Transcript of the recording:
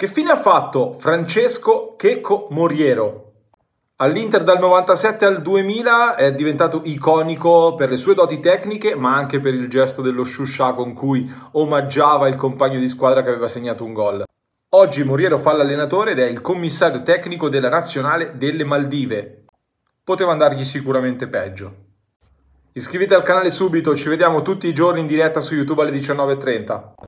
Che fine ha fatto Francesco Checco Moriero? All'Inter dal 97 al 2000 è diventato iconico per le sue doti tecniche, ma anche per il gesto dello shusha con cui omaggiava il compagno di squadra che aveva segnato un gol. Oggi Moriero fa l'allenatore ed è il commissario tecnico della nazionale delle Maldive. Poteva andargli sicuramente peggio. Iscrivetevi al canale subito, ci vediamo tutti i giorni in diretta su YouTube alle 19.30.